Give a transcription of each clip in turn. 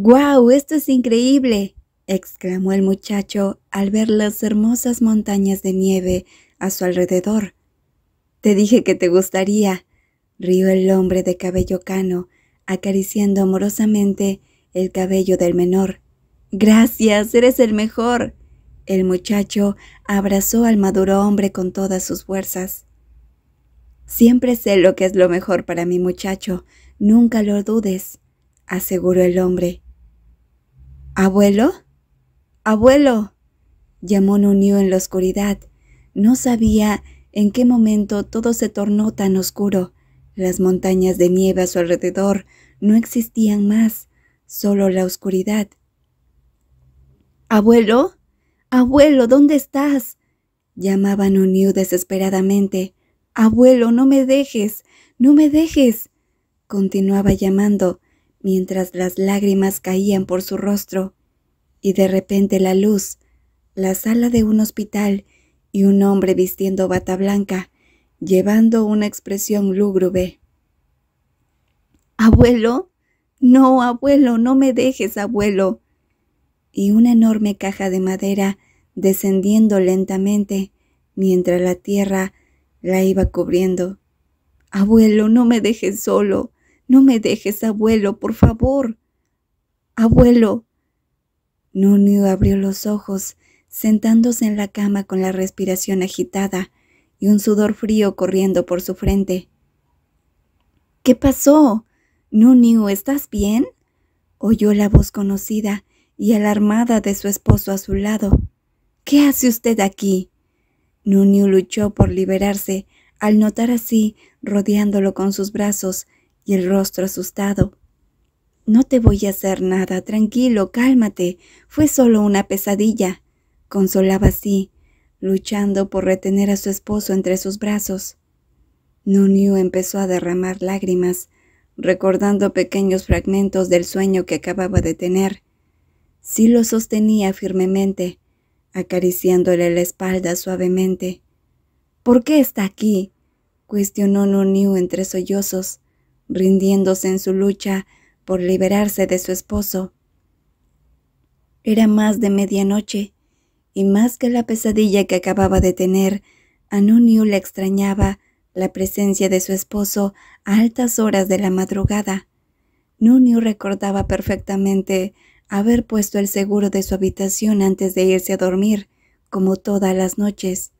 ¡Guau! ¡Esto es increíble! exclamó el muchacho al ver las hermosas montañas de nieve a su alrededor. Te dije que te gustaría, rió el hombre de cabello cano, acariciando amorosamente el cabello del menor. Gracias, eres el mejor. El muchacho abrazó al maduro hombre con todas sus fuerzas. Siempre sé lo que es lo mejor para mi muchacho, nunca lo dudes, aseguró el hombre. ¿Abuelo? ¡Abuelo! llamó Nunio en la oscuridad. No sabía en qué momento todo se tornó tan oscuro. Las montañas de nieve a su alrededor no existían más, solo la oscuridad. ¿Abuelo? Abuelo, ¿dónde estás? llamaba Nunio desesperadamente. Abuelo, no me dejes, no me dejes. Continuaba llamando, mientras las lágrimas caían por su rostro, y de repente la luz, la sala de un hospital y un hombre vistiendo bata blanca, llevando una expresión lúgubre. Abuelo, no, abuelo, no me dejes, abuelo. Y una enorme caja de madera descendiendo lentamente mientras la tierra la iba cubriendo. Abuelo, no me dejes solo. No me dejes, abuelo, por favor. Abuelo. Nunio abrió los ojos, sentándose en la cama con la respiración agitada y un sudor frío corriendo por su frente. ¿Qué pasó? Nunio, ¿estás bien? oyó la voz conocida y alarmada de su esposo a su lado. ¿Qué hace usted aquí? Nunio luchó por liberarse, al notar así, rodeándolo con sus brazos, y el rostro asustado. No te voy a hacer nada, tranquilo, cálmate. Fue solo una pesadilla. Consolaba así, luchando por retener a su esposo entre sus brazos. Nuniu empezó a derramar lágrimas, recordando pequeños fragmentos del sueño que acababa de tener. Sí lo sostenía firmemente, acariciándole la espalda suavemente. ¿Por qué está aquí? cuestionó Nuniu entre sollozos rindiéndose en su lucha por liberarse de su esposo. Era más de medianoche, y más que la pesadilla que acababa de tener, a Anunio le extrañaba la presencia de su esposo a altas horas de la madrugada. Nunio recordaba perfectamente haber puesto el seguro de su habitación antes de irse a dormir, como todas las noches.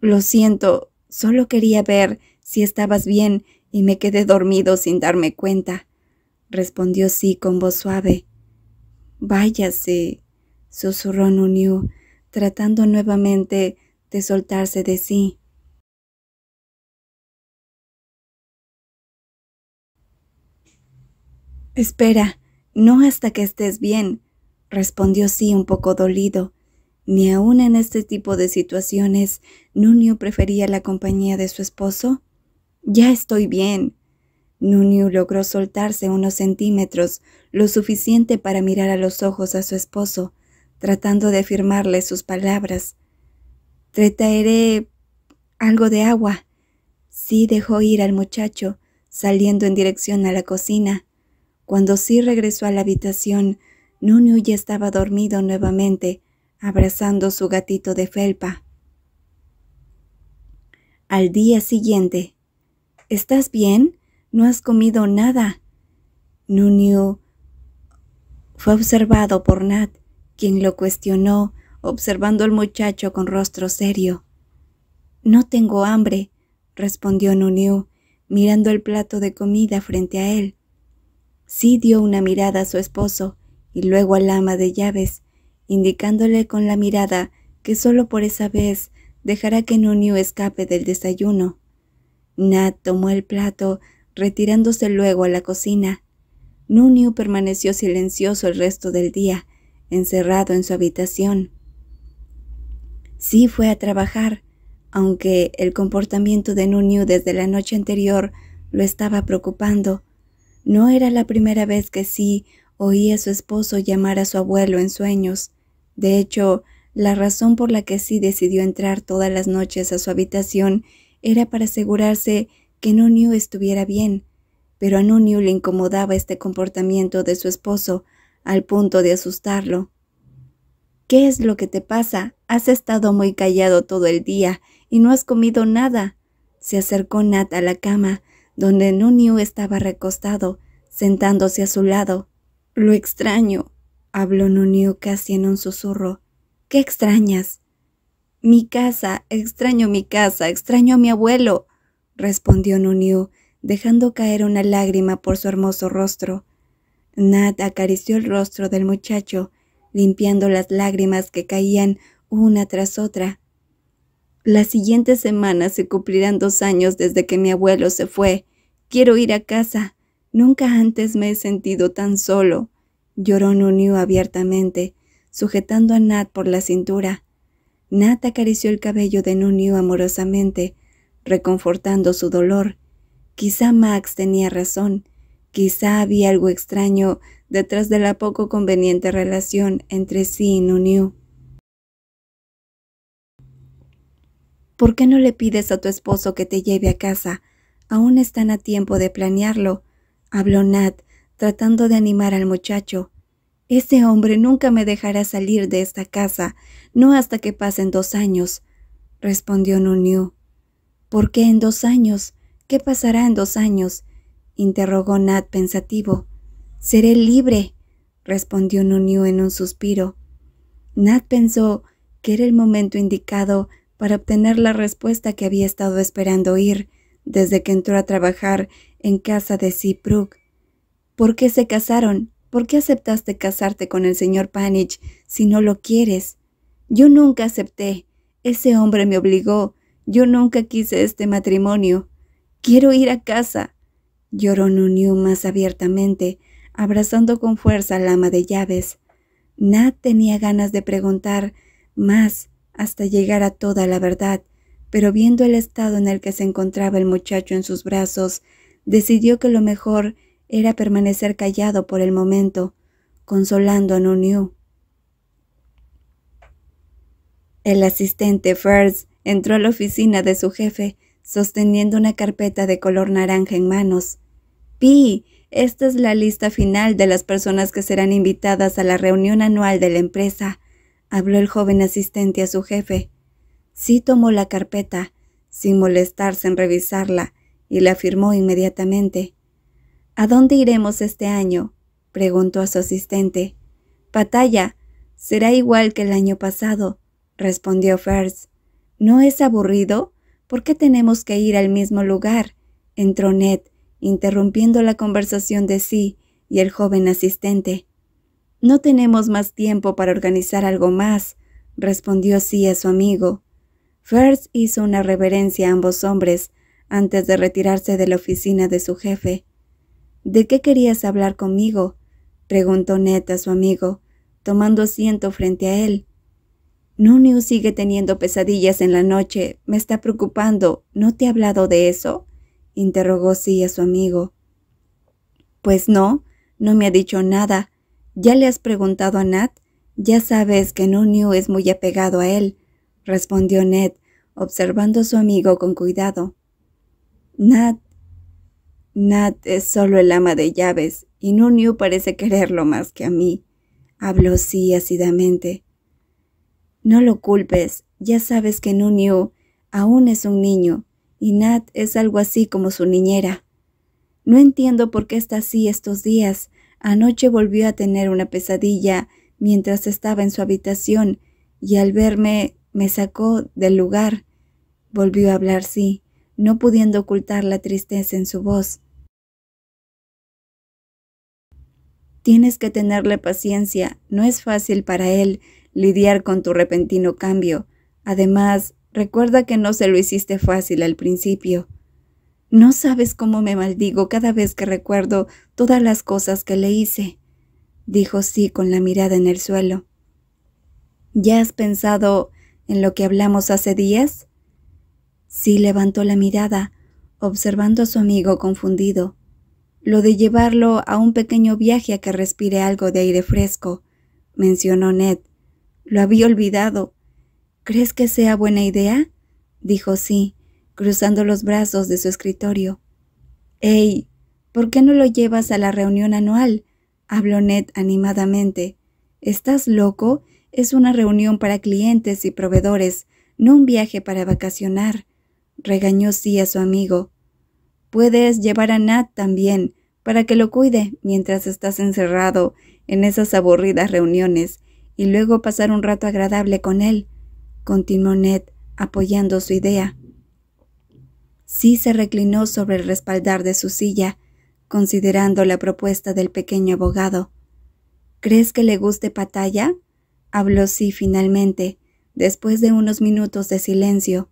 Lo siento, solo quería ver si estabas bien y me quedé dormido sin darme cuenta, respondió sí con voz suave. Váyase, susurró Nuniu, tratando nuevamente de soltarse de sí. Espera, no hasta que estés bien, respondió sí un poco dolido. Ni aun en este tipo de situaciones, Nunio prefería la compañía de su esposo. Ya estoy bien. Nunu logró soltarse unos centímetros, lo suficiente para mirar a los ojos a su esposo, tratando de afirmarle sus palabras. Tretaeré algo de agua. Sí dejó ir al muchacho, saliendo en dirección a la cocina. Cuando sí regresó a la habitación, Nunu ya estaba dormido nuevamente, abrazando su gatito de felpa. Al día siguiente, ¿Estás bien? No has comido nada. Nuniu fue observado por Nat, quien lo cuestionó, observando al muchacho con rostro serio. No tengo hambre, respondió Nuniu, mirando el plato de comida frente a él. Sí dio una mirada a su esposo y luego al ama de llaves, indicándole con la mirada que solo por esa vez dejará que Nuniu escape del desayuno. Nat tomó el plato, retirándose luego a la cocina. Nunio permaneció silencioso el resto del día, encerrado en su habitación. Sí fue a trabajar, aunque el comportamiento de Nunio desde la noche anterior lo estaba preocupando. No era la primera vez que sí oía a su esposo llamar a su abuelo en sueños. De hecho, la razón por la que sí decidió entrar todas las noches a su habitación era para asegurarse que Nunio estuviera bien, pero a Nunio le incomodaba este comportamiento de su esposo al punto de asustarlo. ¿Qué es lo que te pasa? Has estado muy callado todo el día y no has comido nada. Se acercó Nat a la cama, donde Nunio estaba recostado, sentándose a su lado. Lo extraño, habló Nunio casi en un susurro. ¿Qué extrañas? Mi casa, extraño mi casa, extraño a mi abuelo, respondió Nuniu, dejando caer una lágrima por su hermoso rostro. Nat acarició el rostro del muchacho, limpiando las lágrimas que caían una tras otra. Las siguientes semanas se cumplirán dos años desde que mi abuelo se fue. Quiero ir a casa. Nunca antes me he sentido tan solo. Lloró Nuniu abiertamente, sujetando a Nat por la cintura. Nat acarició el cabello de Nunio amorosamente, reconfortando su dolor. Quizá Max tenía razón, quizá había algo extraño detrás de la poco conveniente relación entre sí y Nunio. ¿Por qué no le pides a tu esposo que te lleve a casa? Aún están a tiempo de planearlo, habló Nat, tratando de animar al muchacho. Ese hombre nunca me dejará salir de esta casa, no hasta que pasen dos años, respondió Nuniu. ¿Por qué en dos años? ¿Qué pasará en dos años? interrogó Nat pensativo. Seré libre, respondió Nuniu en un suspiro. Nat pensó que era el momento indicado para obtener la respuesta que había estado esperando oír desde que entró a trabajar en casa de Seabrook. ¿Por qué se casaron? ¿Por qué aceptaste casarte con el señor Panich si no lo quieres? Yo nunca acepté. Ese hombre me obligó. Yo nunca quise este matrimonio. Quiero ir a casa. Lloró Nuniu más abiertamente, abrazando con fuerza al ama de llaves. Nat tenía ganas de preguntar más hasta llegar a toda la verdad, pero viendo el estado en el que se encontraba el muchacho en sus brazos, decidió que lo mejor era permanecer callado por el momento, consolando a Nuniu. El asistente First entró a la oficina de su jefe, sosteniendo una carpeta de color naranja en manos. Pi, esta es la lista final de las personas que serán invitadas a la reunión anual de la empresa, habló el joven asistente a su jefe. Sí tomó la carpeta, sin molestarse en revisarla, y la firmó inmediatamente. ¿A dónde iremos este año? preguntó a su asistente. Batalla, será igual que el año pasado, respondió Fers. ¿No es aburrido? ¿Por qué tenemos que ir al mismo lugar? entró Ned, interrumpiendo la conversación de sí y el joven asistente. No tenemos más tiempo para organizar algo más, respondió sí a su amigo. Fers hizo una reverencia a ambos hombres antes de retirarse de la oficina de su jefe. ¿De qué querías hablar conmigo? preguntó Ned a su amigo, tomando asiento frente a él. Nunio sigue teniendo pesadillas en la noche. Me está preocupando. ¿No te ha hablado de eso? interrogó sí a su amigo. Pues no, no me ha dicho nada. ¿Ya le has preguntado a Nat? Ya sabes que Nunio es muy apegado a él, respondió Ned, observando a su amigo con cuidado. Nat Nat es solo el ama de llaves y Nunyu parece quererlo más que a mí. Habló sí ácidamente. No lo culpes, ya sabes que Nunyu aún es un niño y Nat es algo así como su niñera. No entiendo por qué está así estos días. Anoche volvió a tener una pesadilla mientras estaba en su habitación y al verme me sacó del lugar. Volvió a hablar sí, no pudiendo ocultar la tristeza en su voz. Tienes que tenerle paciencia, no es fácil para él lidiar con tu repentino cambio. Además, recuerda que no se lo hiciste fácil al principio. No sabes cómo me maldigo cada vez que recuerdo todas las cosas que le hice, dijo sí con la mirada en el suelo. ¿Ya has pensado en lo que hablamos hace días? Sí levantó la mirada, observando a su amigo confundido lo de llevarlo a un pequeño viaje a que respire algo de aire fresco, mencionó Ned. Lo había olvidado. ¿Crees que sea buena idea? dijo sí, cruzando los brazos de su escritorio. ¡Ey! ¿Por qué no lo llevas a la reunión anual? habló Ned animadamente. ¿Estás loco? Es una reunión para clientes y proveedores, no un viaje para vacacionar, regañó sí a su amigo. Puedes llevar a Nat también para que lo cuide mientras estás encerrado en esas aburridas reuniones y luego pasar un rato agradable con él, continuó Ned, apoyando su idea. Sí se reclinó sobre el respaldar de su silla, considerando la propuesta del pequeño abogado. ¿Crees que le guste Pataya? Habló sí finalmente, después de unos minutos de silencio.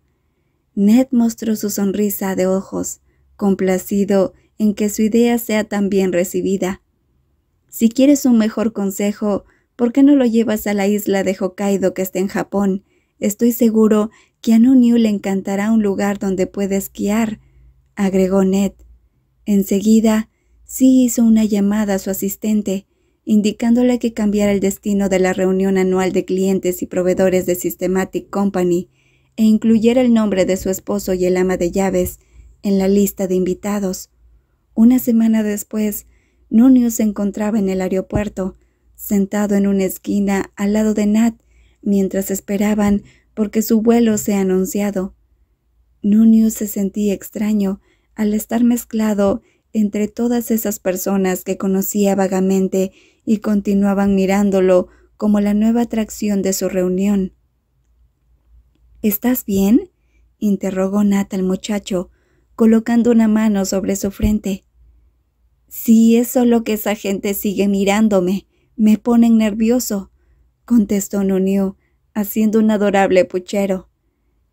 Ned mostró su sonrisa de ojos, complacido en que su idea sea tan bien recibida. Si quieres un mejor consejo, ¿por qué no lo llevas a la isla de Hokkaido que está en Japón? Estoy seguro que a New le encantará un lugar donde pueda esquiar, agregó Ned. Enseguida, sí hizo una llamada a su asistente, indicándole que cambiara el destino de la reunión anual de clientes y proveedores de Systematic Company e incluyera el nombre de su esposo y el ama de llaves en la lista de invitados. Una semana después, Nunio se encontraba en el aeropuerto, sentado en una esquina al lado de Nat, mientras esperaban porque su vuelo se ha anunciado. Nunio se sentía extraño al estar mezclado entre todas esas personas que conocía vagamente y continuaban mirándolo como la nueva atracción de su reunión. ¿Estás bien? interrogó Nat al muchacho, colocando una mano sobre su frente. Si eso es lo que esa gente sigue mirándome, me ponen nervioso, contestó Nunio, haciendo un adorable puchero.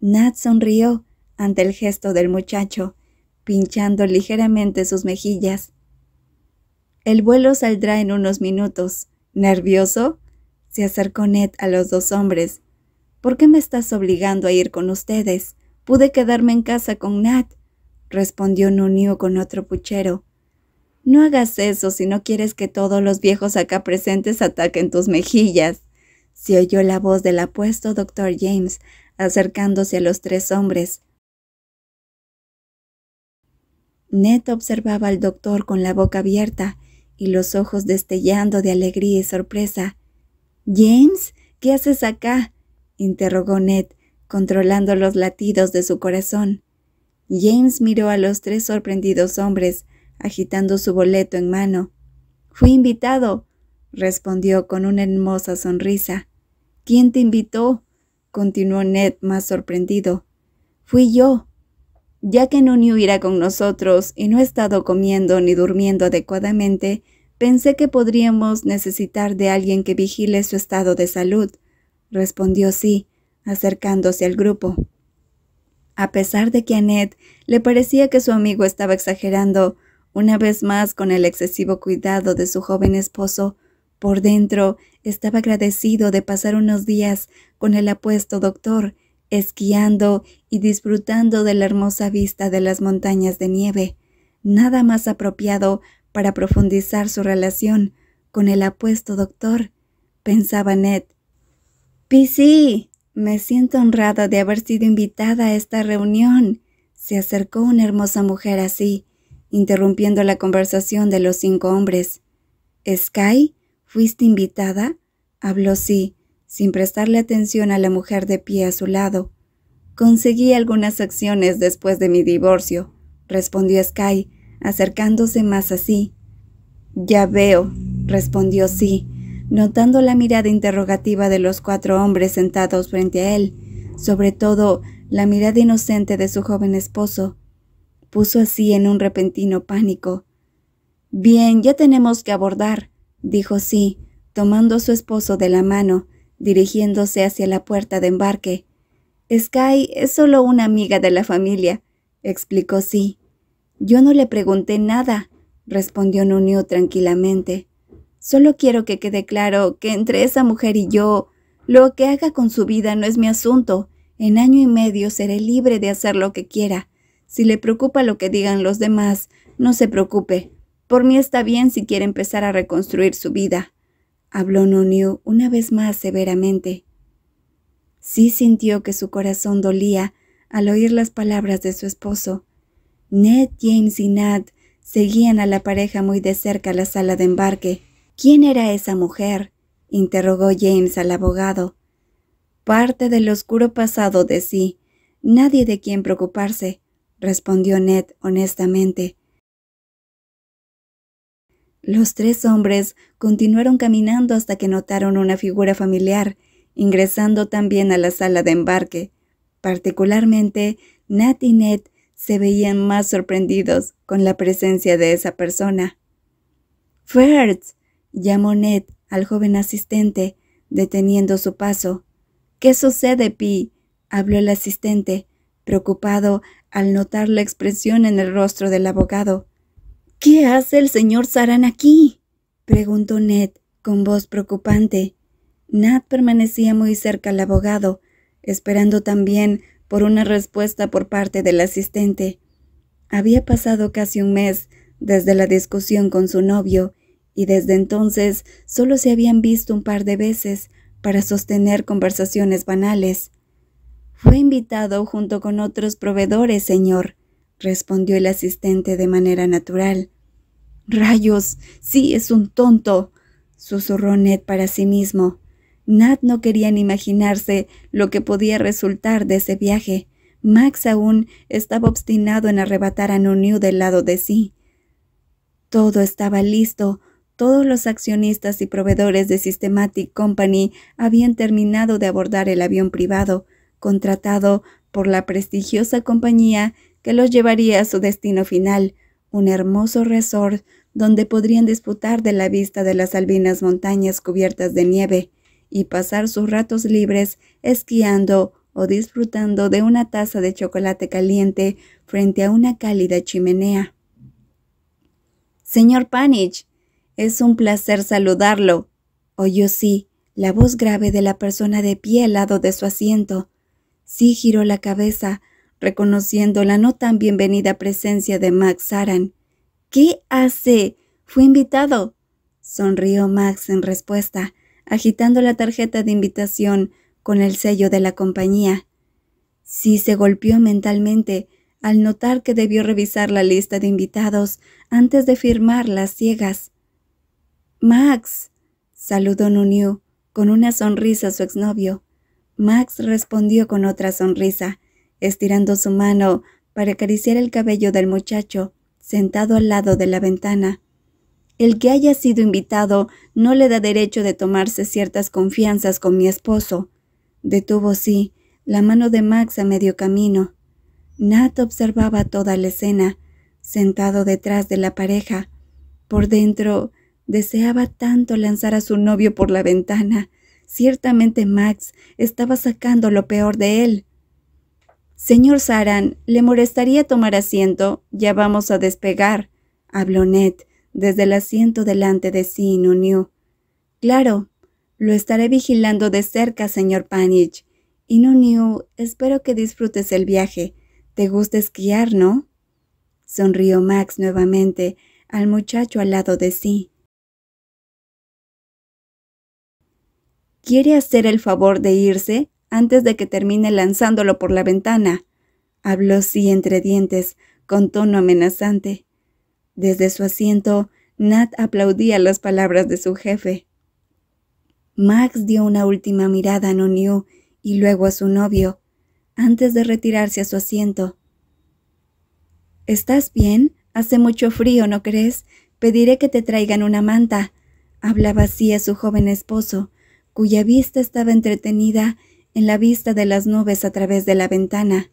Nat sonrió ante el gesto del muchacho, pinchando ligeramente sus mejillas. El vuelo saldrá en unos minutos. ¿Nervioso? se acercó Ned a los dos hombres. ¿Por qué me estás obligando a ir con ustedes? Pude quedarme en casa con Nat, respondió Nunio con otro puchero. No hagas eso si no quieres que todos los viejos acá presentes ataquen tus mejillas. Se oyó la voz del apuesto doctor James acercándose a los tres hombres. Ned observaba al doctor con la boca abierta y los ojos destellando de alegría y sorpresa. James, ¿qué haces acá? interrogó Ned, controlando los latidos de su corazón. James miró a los tres sorprendidos hombres, agitando su boleto en mano. Fui invitado, respondió con una hermosa sonrisa. ¿Quién te invitó? continuó Ned más sorprendido. Fui yo. Ya que Nuniu irá con nosotros y no he estado comiendo ni durmiendo adecuadamente, pensé que podríamos necesitar de alguien que vigile su estado de salud, respondió sí, acercándose al grupo. A pesar de que a Ned le parecía que su amigo estaba exagerando, una vez más, con el excesivo cuidado de su joven esposo, por dentro estaba agradecido de pasar unos días con el apuesto doctor, esquiando y disfrutando de la hermosa vista de las montañas de nieve. Nada más apropiado para profundizar su relación con el apuesto doctor, pensaba Ned. si me siento honrada de haber sido invitada a esta reunión. Se acercó una hermosa mujer así, interrumpiendo la conversación de los cinco hombres. Sky, ¿fuiste invitada? Habló sí, sin prestarle atención a la mujer de pie a su lado. Conseguí algunas acciones después de mi divorcio, respondió Sky, acercándose más a sí. Ya veo, respondió sí, notando la mirada interrogativa de los cuatro hombres sentados frente a él, sobre todo la mirada inocente de su joven esposo puso así en un repentino pánico. Bien, ya tenemos que abordar, dijo sí, tomando a su esposo de la mano, dirigiéndose hacia la puerta de embarque. Sky es solo una amiga de la familia, explicó sí. Yo no le pregunté nada, respondió Nunio tranquilamente. Solo quiero que quede claro que entre esa mujer y yo, lo que haga con su vida no es mi asunto. En año y medio seré libre de hacer lo que quiera. Si le preocupa lo que digan los demás, no se preocupe. Por mí está bien si quiere empezar a reconstruir su vida. Habló Nunu una vez más severamente. Sí sintió que su corazón dolía al oír las palabras de su esposo. Ned, James y Nat seguían a la pareja muy de cerca a la sala de embarque. ¿Quién era esa mujer? interrogó James al abogado. Parte del oscuro pasado de sí, nadie de quien preocuparse respondió Ned honestamente. Los tres hombres continuaron caminando hasta que notaron una figura familiar, ingresando también a la sala de embarque. Particularmente, Nat y Ned se veían más sorprendidos con la presencia de esa persona. Fertz, llamó Ned al joven asistente, deteniendo su paso. ¿Qué sucede, Pi? habló el asistente, preocupado al notar la expresión en el rostro del abogado. ¿Qué hace el señor Saran aquí? preguntó Ned con voz preocupante. Nat permanecía muy cerca al abogado, esperando también por una respuesta por parte del asistente. Había pasado casi un mes desde la discusión con su novio, y desde entonces solo se habían visto un par de veces para sostener conversaciones banales. Fue invitado junto con otros proveedores, señor, respondió el asistente de manera natural. Rayos, sí es un tonto, susurró Ned para sí mismo. Nat no quería ni imaginarse lo que podía resultar de ese viaje. Max aún estaba obstinado en arrebatar a New del lado de sí. Todo estaba listo, todos los accionistas y proveedores de Systematic Company habían terminado de abordar el avión privado, contratado por la prestigiosa compañía que los llevaría a su destino final, un hermoso resort donde podrían disfrutar de la vista de las albinas montañas cubiertas de nieve y pasar sus ratos libres esquiando o disfrutando de una taza de chocolate caliente frente a una cálida chimenea. Señor Panich, es un placer saludarlo. Oyó sí la voz grave de la persona de pie al lado de su asiento. Sí giró la cabeza, reconociendo la no tan bienvenida presencia de Max Aran. ¿Qué hace? ¡Fue invitado. Sonrió Max en respuesta, agitando la tarjeta de invitación con el sello de la compañía. Sí se golpeó mentalmente al notar que debió revisar la lista de invitados antes de firmar las ciegas. Max, saludó Nuniu con una sonrisa a su exnovio. Max respondió con otra sonrisa, estirando su mano para acariciar el cabello del muchacho sentado al lado de la ventana. El que haya sido invitado no le da derecho de tomarse ciertas confianzas con mi esposo. Detuvo, sí, la mano de Max a medio camino. Nat observaba toda la escena, sentado detrás de la pareja. Por dentro, deseaba tanto lanzar a su novio por la ventana, Ciertamente Max estaba sacando lo peor de él. Señor Saran, ¿le molestaría tomar asiento? Ya vamos a despegar, habló Ned desde el asiento delante de sí New. Claro, lo estaré vigilando de cerca, señor Panich. Y espero que disfrutes el viaje. ¿Te gusta esquiar, no? Sonrió Max nuevamente al muchacho al lado de sí. quiere hacer el favor de irse antes de que termine lanzándolo por la ventana. Habló sí entre dientes, con tono amenazante. Desde su asiento, Nat aplaudía las palabras de su jefe. Max dio una última mirada a Noniu y luego a su novio, antes de retirarse a su asiento. ¿Estás bien? Hace mucho frío, ¿no crees? Pediré que te traigan una manta. Hablaba así a su joven esposo, cuya vista estaba entretenida en la vista de las nubes a través de la ventana.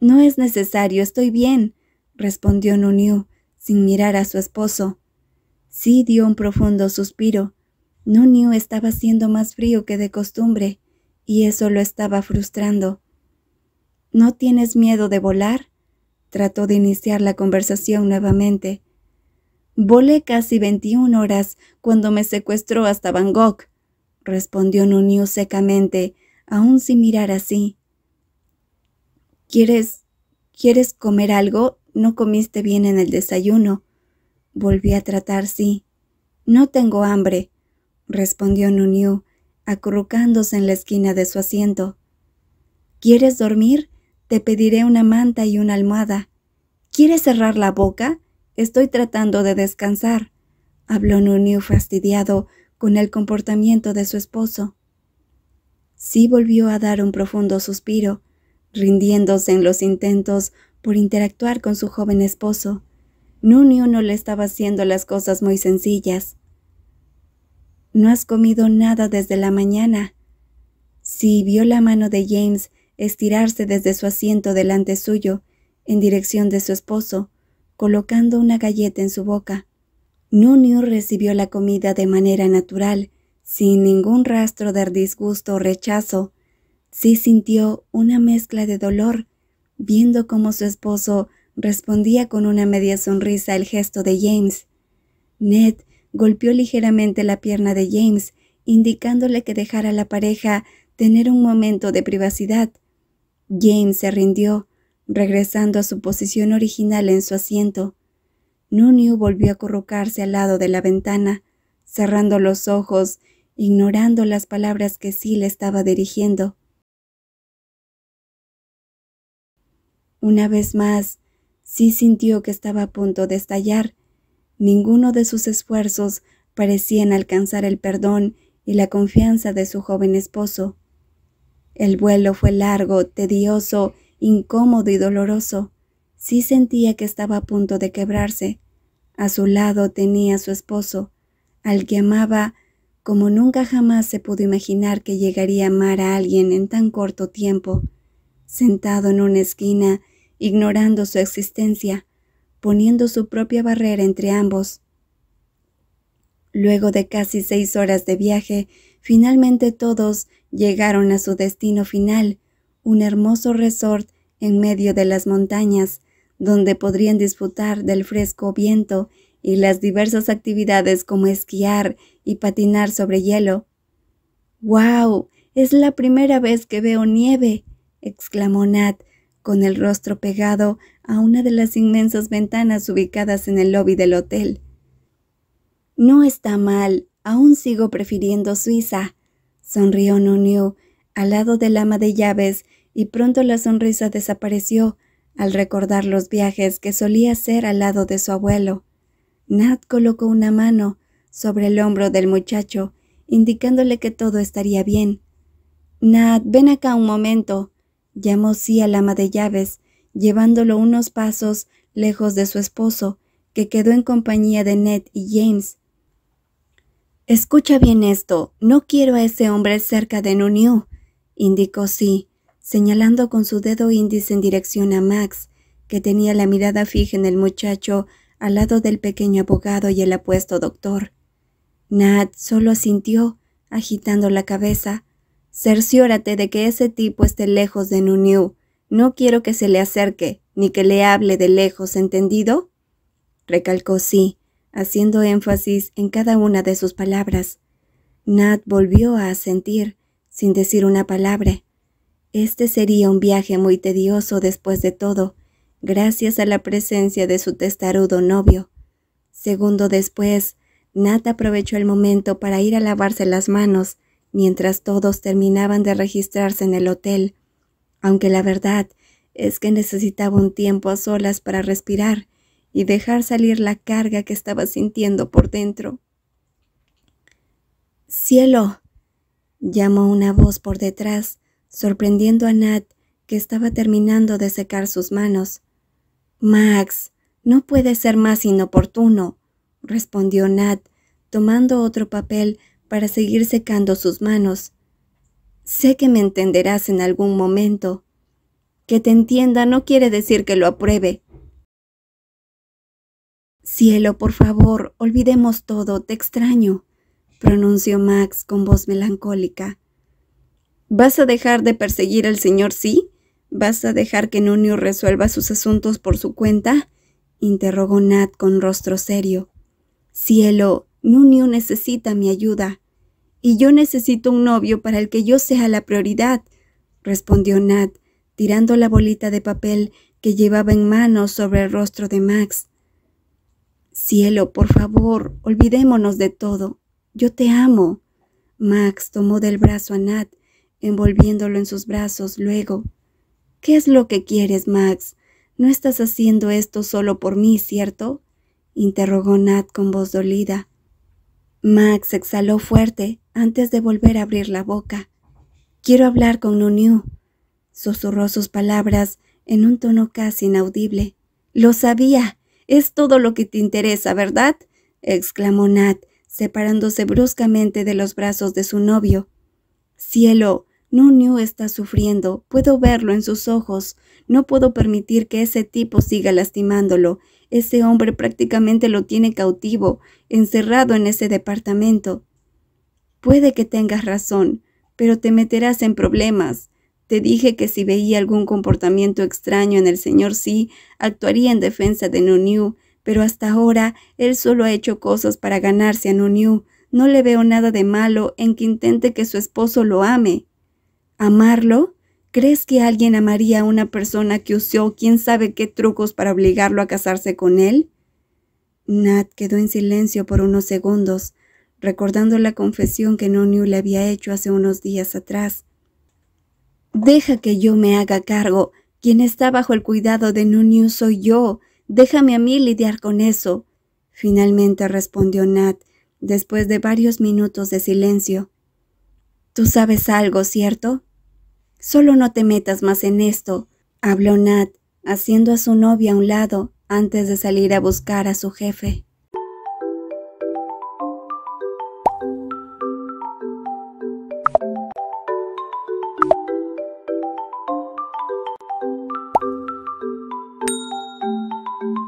No es necesario, estoy bien, respondió Nuniu, sin mirar a su esposo. Sí dio un profundo suspiro. Nuniu estaba siendo más frío que de costumbre, y eso lo estaba frustrando. ¿No tienes miedo de volar? Trató de iniciar la conversación nuevamente. Volé casi 21 horas cuando me secuestró hasta Gogh respondió Nuniu secamente, aún sin mirar así. ¿Quieres. quieres comer algo? No comiste bien en el desayuno. Volví a tratar, sí. No tengo hambre, respondió Nuniu, acurrucándose en la esquina de su asiento. ¿Quieres dormir? Te pediré una manta y una almohada. ¿Quieres cerrar la boca? Estoy tratando de descansar, habló Nuniu fastidiado, con el comportamiento de su esposo. Sí volvió a dar un profundo suspiro, rindiéndose en los intentos por interactuar con su joven esposo. Nunio no le estaba haciendo las cosas muy sencillas. No has comido nada desde la mañana. Sí vio la mano de James estirarse desde su asiento delante suyo, en dirección de su esposo, colocando una galleta en su boca. Nunio recibió la comida de manera natural, sin ningún rastro de disgusto o rechazo. Sí sintió una mezcla de dolor, viendo cómo su esposo respondía con una media sonrisa el gesto de James. Ned golpeó ligeramente la pierna de James, indicándole que dejara a la pareja tener un momento de privacidad. James se rindió, regresando a su posición original en su asiento. Núñez volvió a colocarse al lado de la ventana, cerrando los ojos, ignorando las palabras que sí le estaba dirigiendo. Una vez más, sí sintió que estaba a punto de estallar. Ninguno de sus esfuerzos parecían alcanzar el perdón y la confianza de su joven esposo. El vuelo fue largo, tedioso, incómodo y doloroso. Sí sentía que estaba a punto de quebrarse. A su lado tenía a su esposo, al que amaba como nunca jamás se pudo imaginar que llegaría a amar a alguien en tan corto tiempo, sentado en una esquina, ignorando su existencia, poniendo su propia barrera entre ambos. Luego de casi seis horas de viaje, finalmente todos llegaron a su destino final, un hermoso resort en medio de las montañas, donde podrían disfrutar del fresco viento y las diversas actividades como esquiar y patinar sobre hielo. ¡Wow! Es la primera vez que veo nieve, exclamó Nat, con el rostro pegado a una de las inmensas ventanas ubicadas en el lobby del hotel. No está mal, aún sigo prefiriendo Suiza, sonrió Nunu al lado del ama de llaves, y pronto la sonrisa desapareció al recordar los viajes que solía hacer al lado de su abuelo, Nat colocó una mano sobre el hombro del muchacho, indicándole que todo estaría bien. Nat, ven acá un momento, llamó sí al ama de llaves, llevándolo unos pasos lejos de su esposo, que quedó en compañía de Ned y James. Escucha bien esto, no quiero a ese hombre cerca de Nunu, indicó sí señalando con su dedo índice en dirección a Max, que tenía la mirada fija en el muchacho al lado del pequeño abogado y el apuesto doctor. Nat solo sintió, agitando la cabeza. Cerciórate de que ese tipo esté lejos de Nuniu. No quiero que se le acerque, ni que le hable de lejos, ¿entendido? recalcó sí, haciendo énfasis en cada una de sus palabras. Nat volvió a asentir, sin decir una palabra. Este sería un viaje muy tedioso después de todo, gracias a la presencia de su testarudo novio. Segundo después, Nat aprovechó el momento para ir a lavarse las manos, mientras todos terminaban de registrarse en el hotel, aunque la verdad es que necesitaba un tiempo a solas para respirar y dejar salir la carga que estaba sintiendo por dentro. Cielo, llamó una voz por detrás, sorprendiendo a Nat, que estaba terminando de secar sus manos. Max, no puede ser más inoportuno, respondió Nat, tomando otro papel para seguir secando sus manos. Sé que me entenderás en algún momento. Que te entienda no quiere decir que lo apruebe. Cielo, por favor, olvidemos todo, te extraño, pronunció Max con voz melancólica. ¿Vas a dejar de perseguir al Señor, sí? ¿Vas a dejar que Nunio resuelva sus asuntos por su cuenta? interrogó Nat con rostro serio. Cielo, Nunio necesita mi ayuda. Y yo necesito un novio para el que yo sea la prioridad, respondió Nat, tirando la bolita de papel que llevaba en mano sobre el rostro de Max. Cielo, por favor, olvidémonos de todo. Yo te amo. Max tomó del brazo a Nat envolviéndolo en sus brazos luego. ¿Qué es lo que quieres, Max? No estás haciendo esto solo por mí, ¿cierto? interrogó Nat con voz dolida. Max exhaló fuerte antes de volver a abrir la boca. Quiero hablar con Nunu. Susurró sus palabras en un tono casi inaudible. Lo sabía. Es todo lo que te interesa, ¿verdad? exclamó Nat, separándose bruscamente de los brazos de su novio. Cielo, Nunio está sufriendo, puedo verlo en sus ojos. No puedo permitir que ese tipo siga lastimándolo. Ese hombre prácticamente lo tiene cautivo, encerrado en ese departamento. Puede que tengas razón, pero te meterás en problemas. Te dije que si veía algún comportamiento extraño en el señor sí, actuaría en defensa de Nunyu, pero hasta ahora él solo ha hecho cosas para ganarse a Nunyu. No le veo nada de malo en que intente que su esposo lo ame. ¿Amarlo? ¿Crees que alguien amaría a una persona que usó quién sabe qué trucos para obligarlo a casarse con él? Nat quedó en silencio por unos segundos, recordando la confesión que Noniu le había hecho hace unos días atrás. Deja que yo me haga cargo. Quien está bajo el cuidado de Noniu soy yo. Déjame a mí lidiar con eso. Finalmente respondió Nat, después de varios minutos de silencio. Tú sabes algo, ¿cierto? Solo no te metas más en esto, habló Nat, haciendo a su novia a un lado antes de salir a buscar a su jefe.